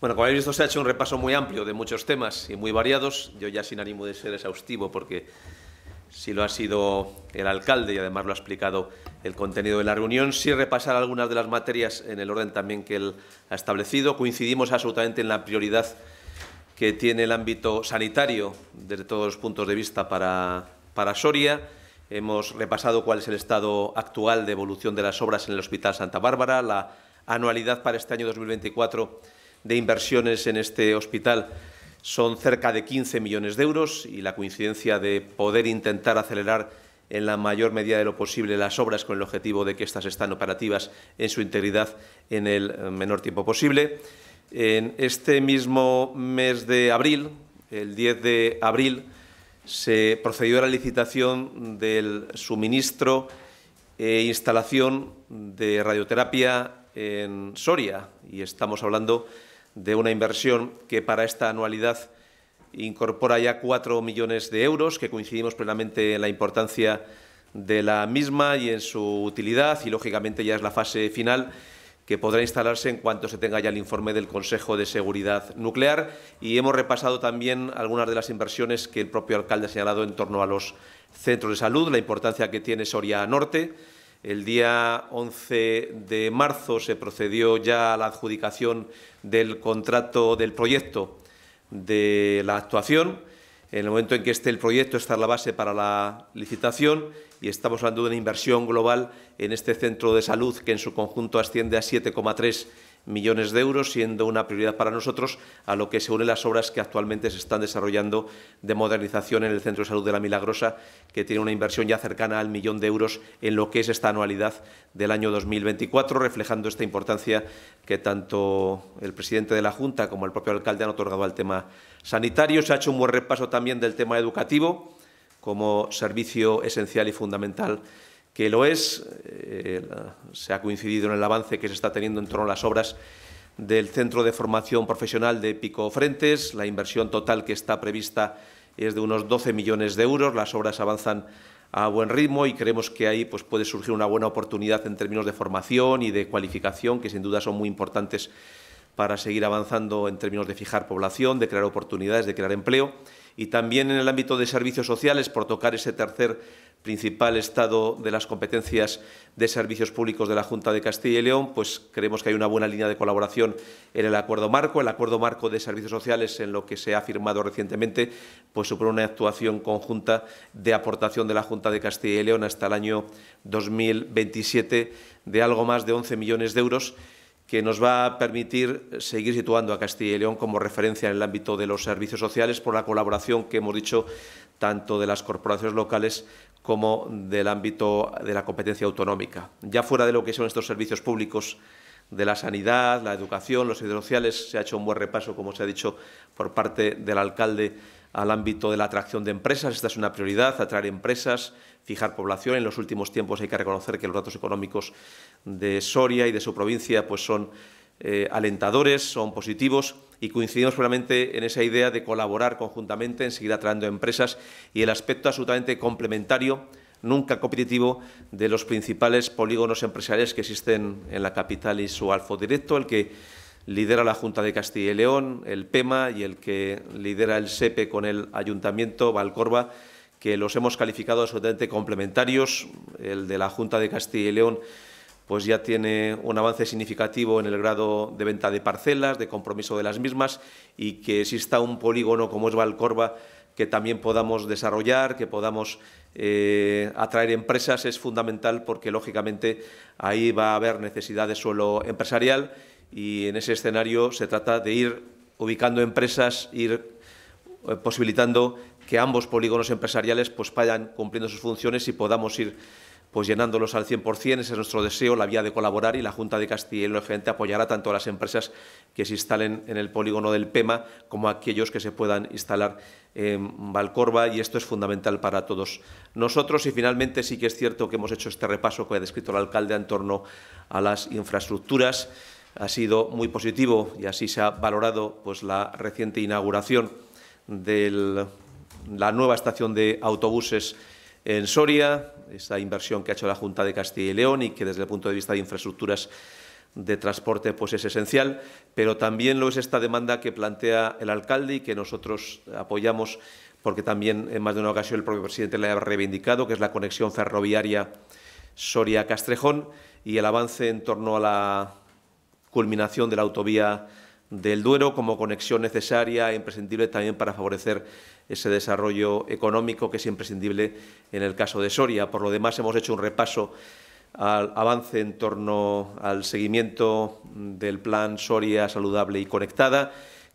Bueno, como habéis visto, se ha hecho un repaso muy amplio de muchos temas y muy variados. Yo ya sin ánimo de ser exhaustivo, porque si lo ha sido el alcalde y además lo ha explicado el contenido de la reunión, sí repasar algunas de las materias en el orden también que él ha establecido. Coincidimos absolutamente en la prioridad que tiene el ámbito sanitario desde todos los puntos de vista para, para Soria. Hemos repasado cuál es el estado actual de evolución de las obras en el Hospital Santa Bárbara, la anualidad para este año 2024 de inversiones en este hospital son cerca de 15 millones de euros y la coincidencia de poder intentar acelerar en la mayor medida de lo posible las obras con el objetivo de que éstas están operativas en su integridad en el menor tiempo posible. En este mismo mes de abril, el 10 de abril, se procedió a la licitación del suministro e instalación de radioterapia en Soria y estamos hablando de una inversión que para esta anualidad incorpora ya cuatro millones de euros, que coincidimos plenamente en la importancia de la misma y en su utilidad, y lógicamente ya es la fase final que podrá instalarse en cuanto se tenga ya el informe del Consejo de Seguridad Nuclear. Y hemos repasado también algunas de las inversiones que el propio alcalde ha señalado en torno a los centros de salud, la importancia que tiene Soria Norte, el día 11 de marzo se procedió ya a la adjudicación del contrato del proyecto de la actuación. En el momento en que esté el proyecto, está la base para la licitación y estamos hablando de una inversión global en este centro de salud que en su conjunto asciende a 7,3 millones de euros, siendo una prioridad para nosotros, a lo que se unen las obras que actualmente se están desarrollando de modernización en el Centro de Salud de la Milagrosa, que tiene una inversión ya cercana al millón de euros en lo que es esta anualidad del año 2024, reflejando esta importancia que tanto el presidente de la Junta como el propio alcalde han otorgado al tema sanitario. Se ha hecho un buen repaso también del tema educativo como servicio esencial y fundamental que lo es. Eh, se ha coincidido en el avance que se está teniendo en torno a las obras del Centro de Formación Profesional de Pico Frentes. La inversión total que está prevista es de unos 12 millones de euros. Las obras avanzan a buen ritmo y creemos que ahí pues, puede surgir una buena oportunidad en términos de formación y de cualificación, que sin duda son muy importantes para seguir avanzando en términos de fijar población, de crear oportunidades, de crear empleo y también en el ámbito de servicios sociales, por tocar ese tercer principal estado de las competencias de servicios públicos de la Junta de Castilla y León, pues creemos que hay una buena línea de colaboración en el acuerdo marco. El acuerdo marco de servicios sociales, en lo que se ha firmado recientemente, pues supone una actuación conjunta de aportación de la Junta de Castilla y León hasta el año 2027 de algo más de 11 millones de euros que nos va a permitir seguir situando a Castilla y León como referencia en el ámbito de los servicios sociales por la colaboración que hemos dicho tanto de las corporaciones locales como del ámbito de la competencia autonómica. Ya fuera de lo que son estos servicios públicos de la sanidad, la educación, los servicios sociales, se ha hecho un buen repaso, como se ha dicho, por parte del alcalde al ámbito de la atracción de empresas. Esta es una prioridad, atraer empresas, fijar población. En los últimos tiempos hay que reconocer que los datos económicos de Soria y de su provincia pues son eh, alentadores, son positivos y coincidimos plenamente en esa idea de colaborar conjuntamente en seguir atrayendo empresas y el aspecto absolutamente complementario nunca competitivo de los principales polígonos empresariales que existen en la capital y su alfo directo, el que lidera la Junta de Castilla y León, el PEMA y el que lidera el SEPE e con el Ayuntamiento, Valcorba, que los hemos calificado absolutamente complementarios. El de la Junta de Castilla y León pues ya tiene un avance significativo en el grado de venta de parcelas, de compromiso de las mismas y que exista un polígono como es Valcorba que también podamos desarrollar, que podamos eh, atraer empresas es fundamental porque, lógicamente, ahí va a haber necesidad de suelo empresarial y en ese escenario se trata de ir ubicando empresas, ir eh, posibilitando que ambos polígonos empresariales pues vayan cumpliendo sus funciones y podamos ir pues llenándolos al 100%, ese es nuestro deseo, la vía de colaborar y la Junta de Castilla y León Gente apoyará tanto a las empresas que se instalen en el polígono del PEMA como a aquellos que se puedan instalar en Valcorba y esto es fundamental para todos nosotros y finalmente sí que es cierto que hemos hecho este repaso que ha descrito el alcalde en torno a las infraestructuras ha sido muy positivo y así se ha valorado pues, la reciente inauguración de la nueva estación de autobuses en Soria, esa inversión que ha hecho la Junta de Castilla y León y que desde el punto de vista de infraestructuras de transporte pues es esencial, pero también lo es esta demanda que plantea el alcalde y que nosotros apoyamos porque también en más de una ocasión el propio presidente le ha reivindicado, que es la conexión ferroviaria Soria-Castrejón y el avance en torno a la culminación de la autovía del Duero como conexión necesaria e imprescindible también para favorecer ese desarrollo económico que es imprescindible en el caso de Soria. Por lo demás, hemos hecho un repaso al avance en torno al seguimiento del plan Soria saludable y conectada,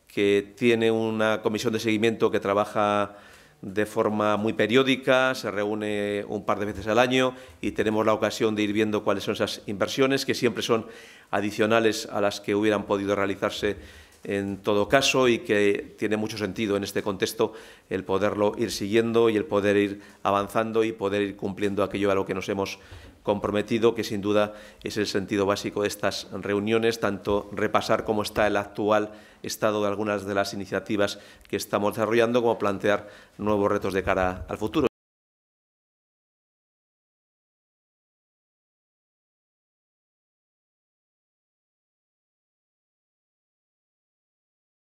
que tiene una comisión de seguimiento que trabaja de forma muy periódica, se reúne un par de veces al año y tenemos la ocasión de ir viendo cuáles son esas inversiones, que siempre son adicionales a las que hubieran podido realizarse en todo caso y que tiene mucho sentido en este contexto el poderlo ir siguiendo y el poder ir avanzando y poder ir cumpliendo aquello a lo que nos hemos comprometido, que sin duda es el sentido básico de estas reuniones, tanto repasar cómo está el actual estado de algunas de las iniciativas que estamos desarrollando como plantear nuevos retos de cara al futuro.